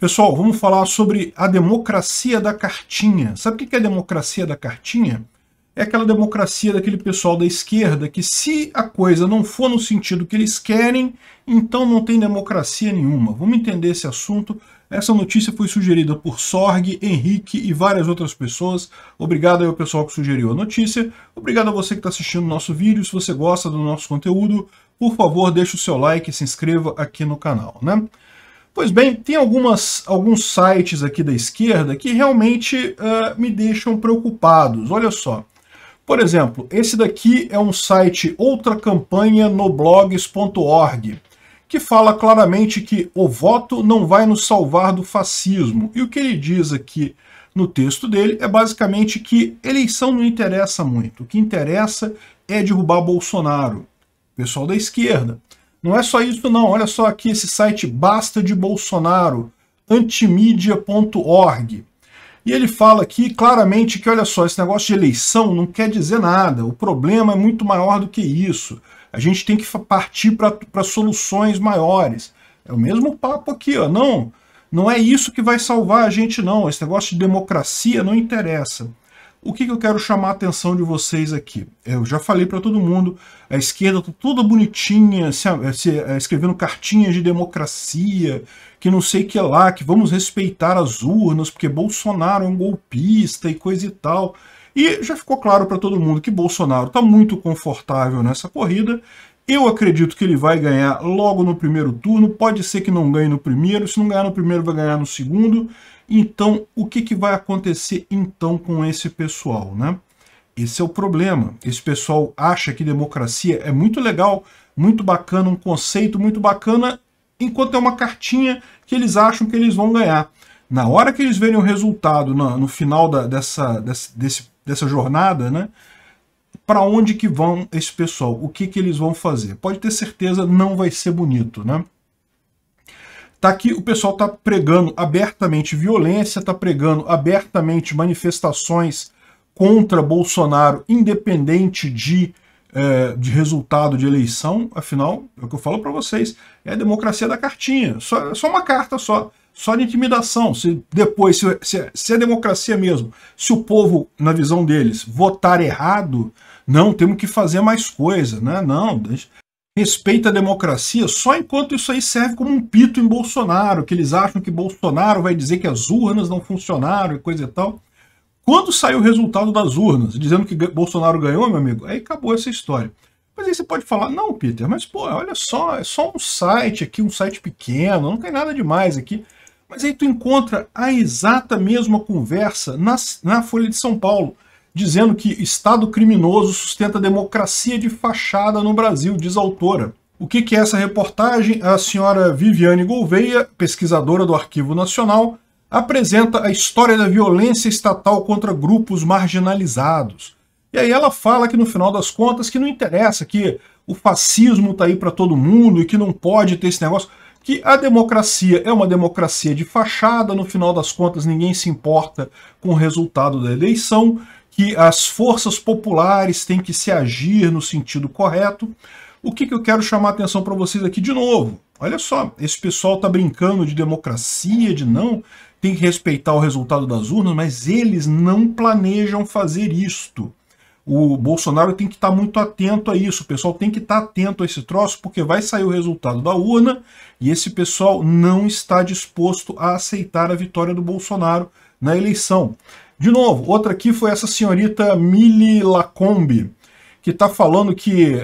Pessoal, vamos falar sobre a democracia da cartinha. Sabe o que é a democracia da cartinha? É aquela democracia daquele pessoal da esquerda que se a coisa não for no sentido que eles querem, então não tem democracia nenhuma. Vamos entender esse assunto. Essa notícia foi sugerida por Sorg, Henrique e várias outras pessoas. Obrigado ao pessoal que sugeriu a notícia. Obrigado a você que está assistindo o nosso vídeo. Se você gosta do nosso conteúdo, por favor, deixe o seu like e se inscreva aqui no canal. Né? Pois bem, tem algumas, alguns sites aqui da esquerda que realmente uh, me deixam preocupados. Olha só. Por exemplo, esse daqui é um site Outra Campanha no blogs.org, que fala claramente que o voto não vai nos salvar do fascismo. E o que ele diz aqui no texto dele é basicamente que eleição não interessa muito. O que interessa é derrubar Bolsonaro. pessoal da esquerda. Não é só isso não, olha só aqui esse site Basta de Bolsonaro, antimídia.org. E ele fala aqui claramente que, olha só, esse negócio de eleição não quer dizer nada, o problema é muito maior do que isso. A gente tem que partir para soluções maiores. É o mesmo papo aqui, ó. Não, não é isso que vai salvar a gente, não. Esse negócio de democracia não interessa. O que, que eu quero chamar a atenção de vocês aqui? Eu já falei para todo mundo, a esquerda tá toda bonitinha, se, se, é, escrevendo cartinhas de democracia, que não sei que lá, que vamos respeitar as urnas, porque Bolsonaro é um golpista e coisa e tal. E já ficou claro para todo mundo que Bolsonaro está muito confortável nessa corrida eu acredito que ele vai ganhar logo no primeiro turno, pode ser que não ganhe no primeiro, se não ganhar no primeiro vai ganhar no segundo. Então, o que, que vai acontecer então com esse pessoal, né? Esse é o problema. Esse pessoal acha que democracia é muito legal, muito bacana, um conceito muito bacana, enquanto é uma cartinha que eles acham que eles vão ganhar. Na hora que eles verem o resultado, no, no final da, dessa, dessa, desse, dessa jornada, né? para onde que vão esse pessoal? O que que eles vão fazer? Pode ter certeza, não vai ser bonito, né? Tá aqui, o pessoal tá pregando abertamente violência, tá pregando abertamente manifestações contra Bolsonaro, independente de, é, de resultado de eleição. Afinal, é o que eu falo para vocês, é a democracia da cartinha. Só, é só uma carta só só de intimidação. Se depois, se, se, se, a é democracia mesmo, se o povo, na visão deles, votar errado, não, temos que fazer mais coisa, né? Não, respeita a democracia só enquanto isso aí serve como um pito em Bolsonaro, que eles acham que Bolsonaro vai dizer que as urnas não funcionaram e coisa e tal. Quando saiu o resultado das urnas, dizendo que Bolsonaro ganhou, meu amigo, aí acabou essa história. Mas aí você pode falar, não, Peter, mas pô, olha só, é só um site aqui, um site pequeno, não tem nada demais aqui. Mas aí tu encontra a exata mesma conversa na, na Folha de São Paulo dizendo que Estado criminoso sustenta democracia de fachada no Brasil, diz a autora. O que, é essa reportagem? A senhora Viviane Gouveia, pesquisadora do Arquivo Nacional, apresenta a história da violência estatal contra grupos marginalizados. E aí ela fala que no final das contas que não interessa, que o fascismo está aí para todo mundo e que não pode ter esse negócio, que a democracia é uma democracia de fachada, no final das contas ninguém se importa com o resultado da eleição que as forças populares têm que se agir no sentido correto. O que, que eu quero chamar a atenção para vocês aqui de novo? Olha só, esse pessoal está brincando de democracia, de não, tem que respeitar o resultado das urnas, mas eles não planejam fazer isto. O Bolsonaro tem que estar tá muito atento a isso, o pessoal tem que estar tá atento a esse troço, porque vai sair o resultado da urna e esse pessoal não está disposto a aceitar a vitória do Bolsonaro na eleição. De novo, outra aqui foi essa senhorita Millie Lacombe, que está falando que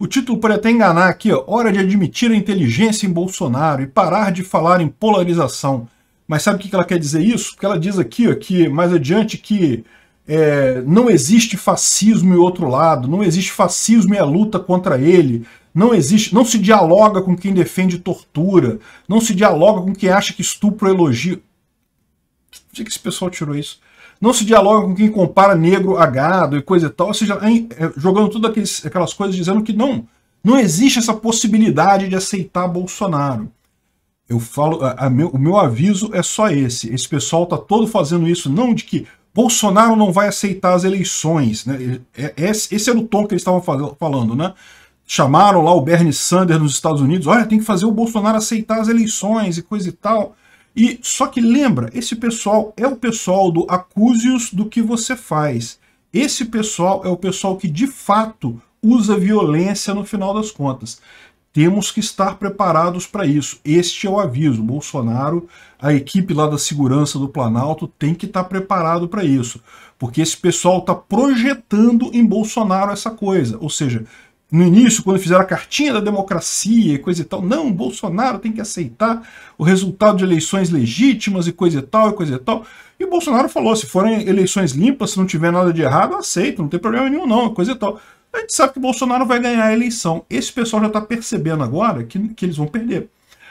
o título pode até enganar aqui, ó, hora de admitir a inteligência em Bolsonaro e parar de falar em polarização. Mas sabe o que ela quer dizer isso? Porque ela diz aqui, ó, que mais adiante que é, não existe fascismo e outro lado, não existe fascismo e a é luta contra ele, não existe, não se dialoga com quem defende tortura, não se dialoga com quem acha que estupro é elogio. Onde é que esse pessoal tirou isso? não se dialoga com quem compara negro a gado e coisa e tal, ou seja, é, jogando tudo aqueles, aquelas coisas dizendo que não, não existe essa possibilidade de aceitar Bolsonaro. Eu falo, a, a meu, o meu aviso é só esse. Esse pessoal tá todo fazendo isso, não de que Bolsonaro não vai aceitar as eleições. Né? É, é, esse, esse era o tom que eles estavam falando, né? Chamaram lá o Bernie Sanders nos Estados Unidos, olha, tem que fazer o Bolsonaro aceitar as eleições e coisa e tal. E só que lembra, esse pessoal é o pessoal do acuse-os do que você faz. Esse pessoal é o pessoal que de fato usa violência no final das contas. Temos que estar preparados para isso. Este é o aviso. Bolsonaro, a equipe lá da segurança do Planalto tem que estar preparado para isso. Porque esse pessoal está projetando em Bolsonaro essa coisa. Ou seja, no início, quando fizeram a cartinha da democracia e coisa e tal, não, Bolsonaro tem que aceitar o resultado de eleições legítimas e coisa e tal, e coisa e tal. E Bolsonaro falou: se forem eleições limpas, se não tiver nada de errado, aceito, não tem problema nenhum, não, coisa e tal. A gente sabe que Bolsonaro vai ganhar a eleição. Esse pessoal já está percebendo agora que, que eles vão perder.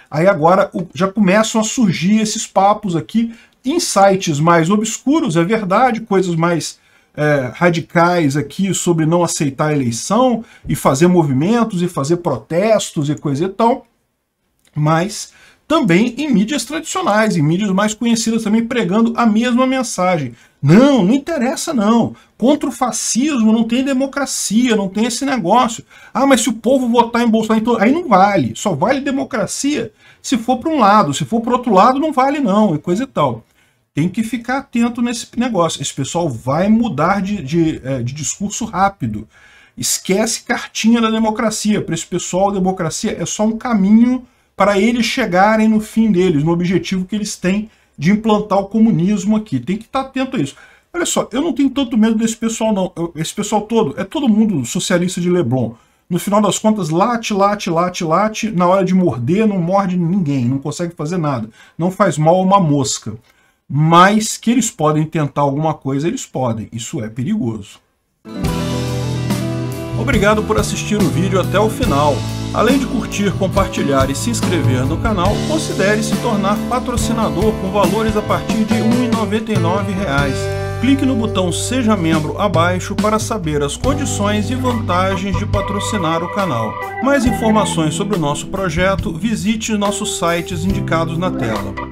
Aí agora já começam a surgir esses papos aqui, insights mais obscuros, é verdade, coisas mais é, radicais aqui sobre não aceitar a eleição e fazer movimentos e fazer protestos e coisa e tal, mas também em mídias tradicionais, em mídias mais conhecidas também pregando a mesma mensagem. Não, não interessa não. Contra o fascismo não tem democracia, não tem esse negócio. Ah, mas se o povo votar em Bolsonaro, então aí não vale. Só vale democracia se for para um lado, se for para outro lado não vale não, e coisa e tal tem que ficar atento nesse negócio. Esse pessoal vai mudar de, de, é, de discurso rápido. Esquece cartinha da democracia. Para esse pessoal, a democracia é só um caminho para eles chegarem no fim deles, no objetivo que eles têm de implantar o comunismo aqui. Tem que estar tá atento a isso. Olha só, eu não tenho tanto medo desse pessoal, não. Esse pessoal todo, é todo mundo socialista de Leblon. No final das contas, late, late, late, late. Na hora de morder, não morde ninguém, não consegue fazer nada. Não faz mal a uma mosca mas que eles podem tentar alguma coisa, eles podem. Isso é perigoso. Obrigado por assistir o vídeo até o final. Além de curtir, compartilhar e se inscrever no canal, considere se tornar patrocinador com valores a partir de R$ 1,99 clique no botão Seja Membro abaixo para saber as condições e vantagens de patrocinar o canal. Mais informações sobre o nosso projeto, visite nossos sites indicados na tela.